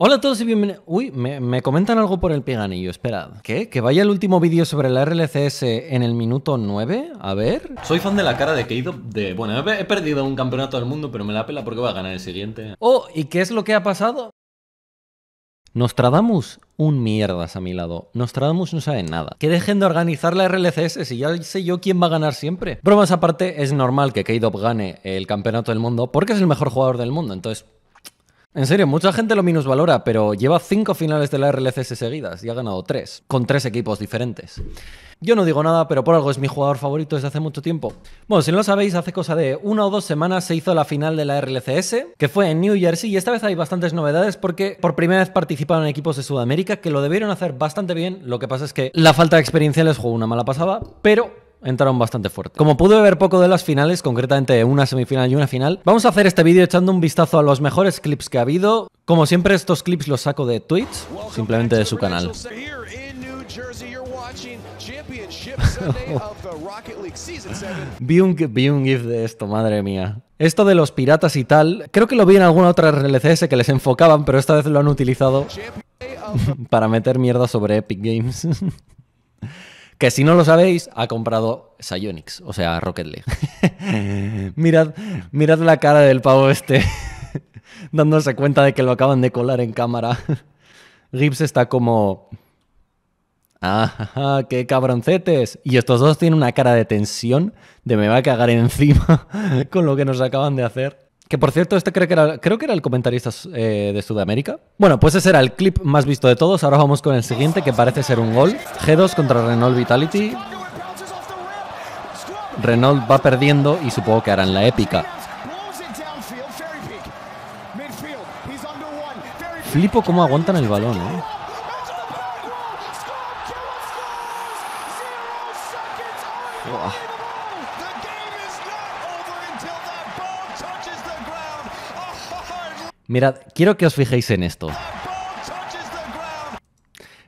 Hola a todos y bienvenidos. Uy, me, comentan algo por el piganillo, esperad. ¿Qué? ¿Que vaya el último vídeo sobre la RLCS en el minuto 9? A ver. Soy fan de la cara de Keido de. Bueno, he, perdido un campeonato del mundo, pero me la pela porque va a ganar el siguiente. Oh, ¿y qué es lo que ha pasado? Nostradamus, un mierdas a mi lado. Nostradamus no sabe nada. Que dejen de organizar la RLCS si ya sé yo quién va a ganar siempre. Bromas aparte, es normal que k gane el campeonato del mundo porque es el mejor jugador del mundo. Entonces, en serio, mucha gente lo minusvalora, pero lleva cinco finales de la RLCS seguidas y ha ganado 3, con 3 equipos diferentes. Yo no digo nada, pero por algo es mi jugador favorito desde hace mucho tiempo. Bueno, si no lo sabéis, hace cosa de una o dos semanas se hizo la final de la RLCS, que fue en New Jersey, y esta vez hay bastantes novedades porque por primera vez participaron equipos de Sudamérica que lo debieron hacer bastante bien. Lo que pasa es que la falta de experiencia les jugó una mala pasada, pero entraron bastante fuerte. Como pude ver poco de las finales, concretamente una semifinal y una final, vamos a hacer este vídeo echando un vistazo a los mejores clips que ha habido. Como siempre, estos clips los saco de Twitch, simplemente de su canal. vi, un, GIF de esto, madre mía. Esto de los piratas y tal, creo que lo vi en alguna otra RLCS que les enfocaban, pero esta vez lo han utilizado para meter mierda sobre Epic Games. Que si no lo sabéis, ha comprado Psyonix, o sea, Rocket League. mirad, mirad la cara del pavo este, dándose cuenta de que lo acaban de colar en cámara. Gibbs está como... ¡Ah, qué cabroncetes! Y estos dos tienen una cara de tensión, de me va a cagar encima con lo que nos acaban de hacer. Que por cierto, este creo que era, el comentarista eh, de Sudamérica. Bueno, pues ese era el clip más visto de todos. Ahora vamos con el siguiente, que parece ser un gol. G2 contra Renault Vitality. Renault va perdiendo y supongo que harán la épica. Flipo cómo aguantan el balón, ¿eh? Mirad, quiero que os fijéis en esto.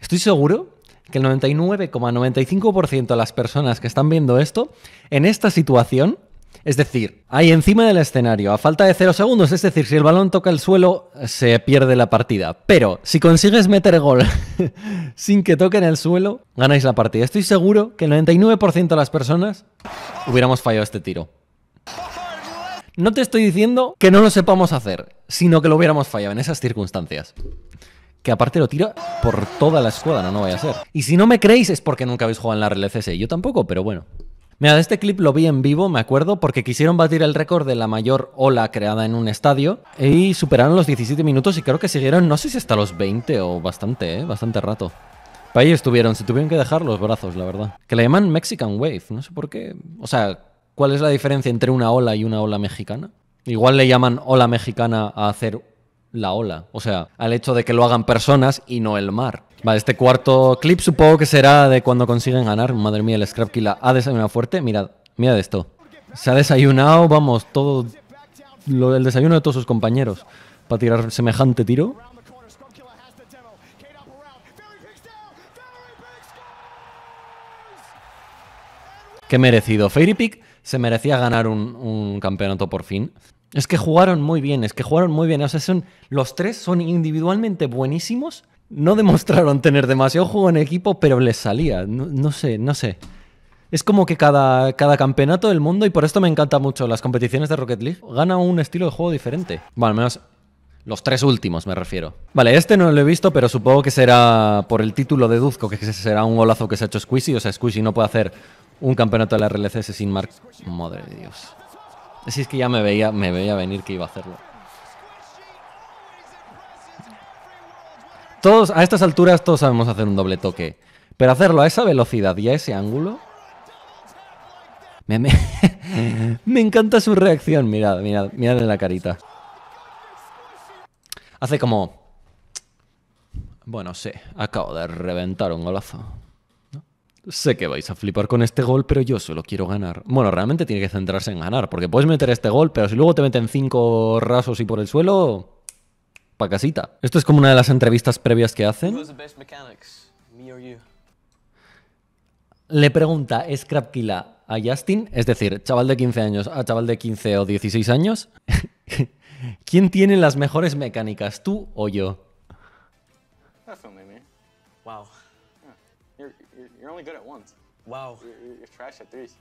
Estoy seguro que el 99,95% de las personas que están viendo esto, en esta situación, es decir, ahí encima del escenario, a falta de 0 segundos, es decir, si el balón toca el suelo, se pierde la partida. Pero si consigues meter gol sin que toque en el suelo, ganáis la partida. Estoy seguro que el 99% de las personas hubiéramos fallado este tiro. No te estoy diciendo que no lo sepamos hacer, sino que lo hubiéramos fallado en esas circunstancias. Que aparte lo tira por toda la escuadra, no, no vaya a ser. Y si no me creéis es porque nunca habéis jugado en la RLCS. Yo tampoco, pero bueno. Mira, este clip lo vi en vivo, me acuerdo, porque quisieron batir el récord de la mayor ola creada en un estadio y superaron los 17 minutos y creo que siguieron, no sé si hasta los 20 o bastante, ¿eh? bastante rato. Para ahí estuvieron, se tuvieron que dejar los brazos, la verdad. Que la llaman Mexican Wave, no sé por qué. O sea, ¿Cuál es la diferencia entre una ola y una ola mexicana? Igual le llaman ola mexicana a hacer la ola, o sea, al hecho de que lo hagan personas y no el mar. Vale, este cuarto clip supongo que será de cuando consiguen ganar. Madre mía, el Scrap ha desayunado fuerte. Mirad, mirad esto. Se ha desayunado, vamos, todo lo, el desayuno de todos sus compañeros para tirar semejante tiro. Qué merecido. Fairy se merecía ganar un, campeonato por fin. Es que jugaron muy bien, es que jugaron muy bien. O sea, son, los tres son individualmente buenísimos. No demostraron tener demasiado juego en equipo, pero les salía. No, sé, no sé. Es como que cada, cada, campeonato del mundo, y por esto me encanta mucho las competiciones de Rocket League, gana un estilo de juego diferente. Bueno, al menos los tres últimos, me refiero. Vale, este no lo he visto, pero supongo que será por el título deduzco que será un golazo que se ha hecho Squishy. O sea, Squishy no puede hacer un campeonato de la RLCS sin Mark. Madre de Dios. Si es que ya me veía, me veía venir que iba a hacerlo. Todos, a estas alturas, todos sabemos hacer un doble toque. Pero hacerlo a esa velocidad y a ese ángulo. Me, encanta su reacción. Mirad, mirad, mirad en la carita. Hace como. Bueno, sé, acabo de reventar un golazo. Sé que vais a flipar con este gol, pero yo solo quiero ganar. Bueno, realmente tiene que centrarse en ganar, porque puedes meter este gol, pero si luego te meten cinco rasos y por el suelo. Pa' casita. Esto es como una de las entrevistas previas que hacen. Le pregunta Scrapkila a Justin, es decir, chaval de 15 años a chaval de 15 o 16 años, ¿Quién tiene las mejores mecánicas, tú o yo? Definitely me. Wow. Yeah. You're, you're, you're, only good at once. Wow. You're, you're trash at threes.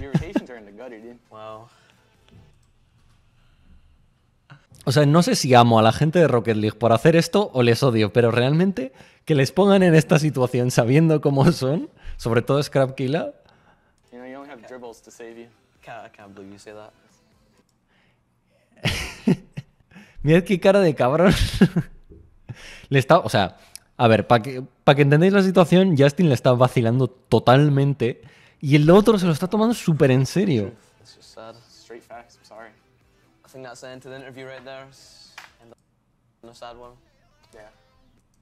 Your rotations are in the gutter, dude. Wow. O sea, no sé si amo a la gente de Rocket League por hacer esto o les odio, pero realmente que les pongan en esta situación sabiendo cómo son, sobre todo Scrap You know, you only have dribbles to save you. I can't, I can't believe you say that. Mirad qué cara de cabrón. le está, o sea, a ver, para que, para que entendáis la situación, Justin le está vacilando totalmente y el otro se lo está tomando súper en serio.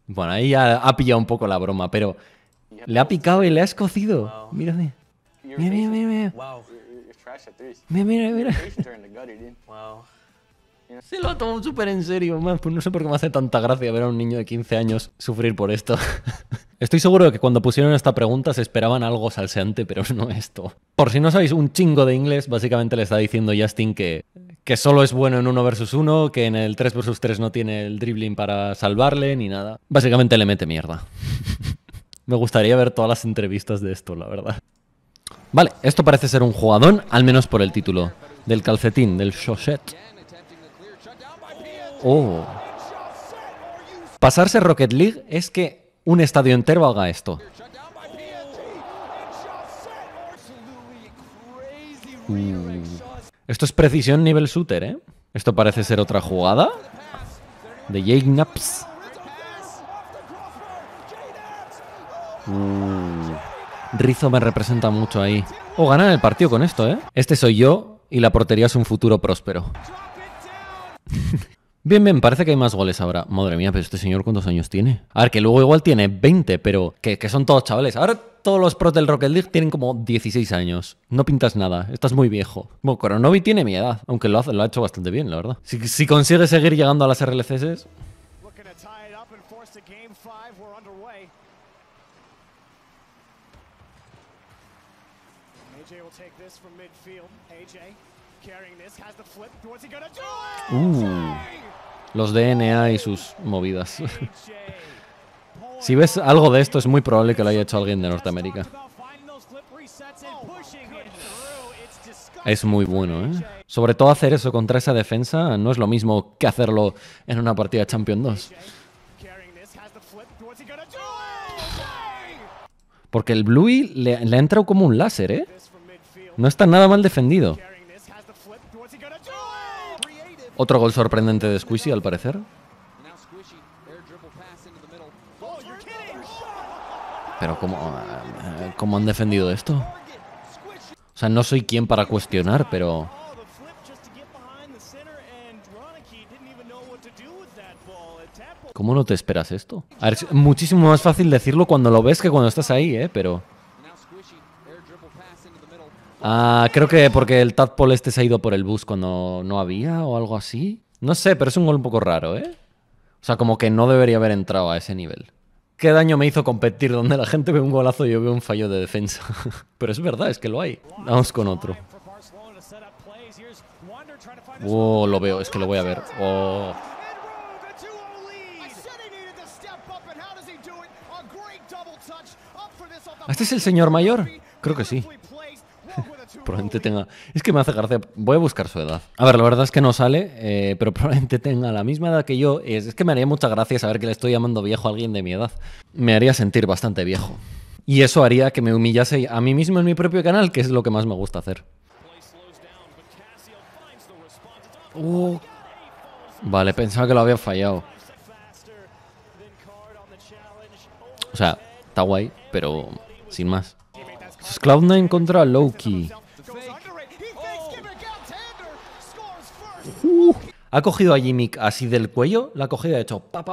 Bueno, ahí ha pillado un poco la broma, pero le ha picado y le ha escocido. Mírame. Mira, mira, mira. Mira, mira, mira. mira. Se lo tomó súper en serio, man. Pues no sé por qué me hace tanta gracia ver a un niño de 15 años sufrir por esto. Estoy seguro de que cuando pusieron esta pregunta se esperaban algo salseante, pero no esto. Por si no sabéis un chingo de inglés, básicamente le está diciendo Justin que, que solo es bueno en 1 versus 1, que en el 3 versus 3 no tiene el dribbling para salvarle ni nada. Básicamente le mete mierda. me gustaría ver todas las entrevistas de esto, la verdad. Vale, esto parece ser un jugadón, al menos por el título. Del calcetín, del chaussette. Oh. Pasarse Rocket League es que un estadio entero haga esto. Uh. Esto es precisión nivel shooter, ¿eh? Esto parece ser otra jugada de Jake Naps. Uh. Rizo me representa mucho ahí. O ganan el partido con esto, ¿eh? Este soy yo y la portería es un futuro próspero. Bien, bien, parece que hay más goles ahora. Madre mía, pero este señor cuántos años tiene. A ver, que luego igual tiene 20, pero que, son todos chavales. Ahora todos los pros del Rocket League tienen como 16 años. No pintas nada, estás muy viejo. Bueno, Coronovi tiene mi edad, aunque lo, lo ha hecho bastante bien, la verdad. Si, si consigue seguir llegando a las RLCS... AJ AJ los DNA y sus movidas. si ves algo de esto, es muy probable que lo haya hecho alguien de Norteamérica. Oh es muy bueno, ¿eh? Sobre todo hacer eso contra esa defensa no es lo mismo que hacerlo en una partida de Champions 2. Porque el Bluey le, le ha entrado como un láser, ¿eh? No está nada mal defendido. Otro gol sorprendente de Squishy, al parecer. Pero ¿cómo, eh, ¿cómo han defendido esto? O sea, no soy quien para cuestionar, pero... ¿Cómo no te esperas esto? A ver, es muchísimo más fácil decirlo cuando lo ves que cuando estás ahí, ¿eh? Pero... Ah, creo que porque el tadpole este se ha ido por el bus cuando no había o algo así. No sé, pero es un gol un poco raro, ¿eh? O sea, como que no debería haber entrado a ese nivel. ¿Qué daño me hizo competir donde la gente ve un golazo y yo veo un fallo de defensa? pero es verdad, es que lo hay. Vamos con otro. Oh, lo veo, es que lo voy a ver. ¿Este es el señor mayor? Creo que sí. probablemente tenga... Es que me hace gracia, voy a buscar su edad. A ver, la verdad es que no sale, eh, pero probablemente tenga la misma edad que yo. Es, que me haría mucha gracia saber que le estoy llamando viejo a alguien de mi edad. Me haría sentir bastante viejo. Y eso haría que me humillase a mí mismo en mi propio canal, que es lo que más me gusta hacer. Uh. Vale, pensaba que lo había fallado. O sea, está guay, pero sin más. Cloud9 contra Loki. Ha cogido a Jimmy así del cuello, la ha cogido y ha hecho pa,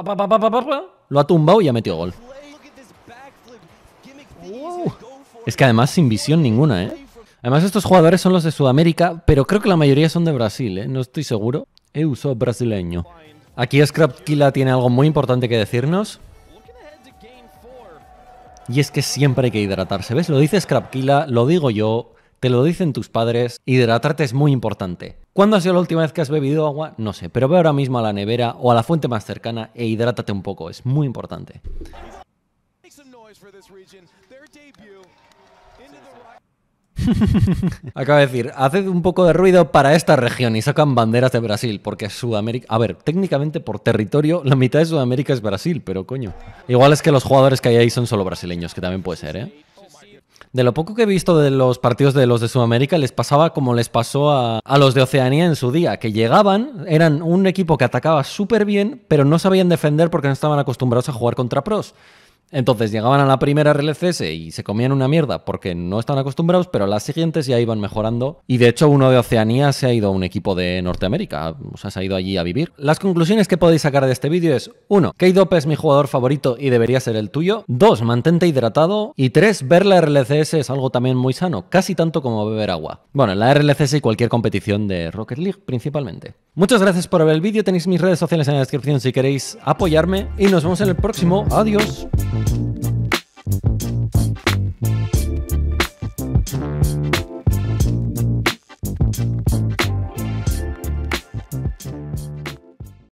lo ha tumbado y ha metido gol. Oh. es que además sin visión ninguna, ¿eh? Además estos jugadores son los de Sudamérica, pero creo que la mayoría son de Brasil, ¿eh? No estoy seguro. uso brasileño. Aquí Scrapkilla tiene algo muy importante que decirnos. Y es que siempre hay que hidratarse, ¿ves? Lo dice Scrapkilla, lo digo yo, te lo dicen tus padres, hidratarte es muy importante. ¿Cuándo ha sido la última vez que has bebido agua? No sé, pero ve ahora mismo a la nevera o a la fuente más cercana e hidrátate un poco, es muy importante. Acaba de decir, haced un poco de ruido para esta región y sacan banderas de Brasil, porque Sudamérica... A ver, técnicamente por territorio, la mitad de Sudamérica es Brasil, pero coño. Igual es que los jugadores que hay ahí son solo brasileños, que también puede ser, ¿eh? de lo poco que he visto de los partidos de los de Sudamérica, les pasaba como les pasó a, los de Oceanía en su día, que llegaban, eran un equipo que atacaba súper bien, pero no sabían defender porque no estaban acostumbrados a jugar contra pros. Entonces llegaban a la primera RLCS y se comían una mierda porque no estaban acostumbrados, pero las siguientes ya iban mejorando. Y de hecho uno de Oceanía se ha ido a un equipo de Norteamérica, o sea, se ha ido allí a vivir. Las conclusiones que podéis sacar de este vídeo es 1. K-Dop es mi jugador favorito y debería ser el tuyo. 2. Mantente hidratado. Y 3. Ver la RLCS es algo también muy sano, casi tanto como beber agua. Bueno, la RLCS y cualquier competición de Rocket League principalmente. Muchas gracias por ver el vídeo, tenéis mis redes sociales en la descripción si queréis apoyarme y nos vemos en el próximo. Adiós.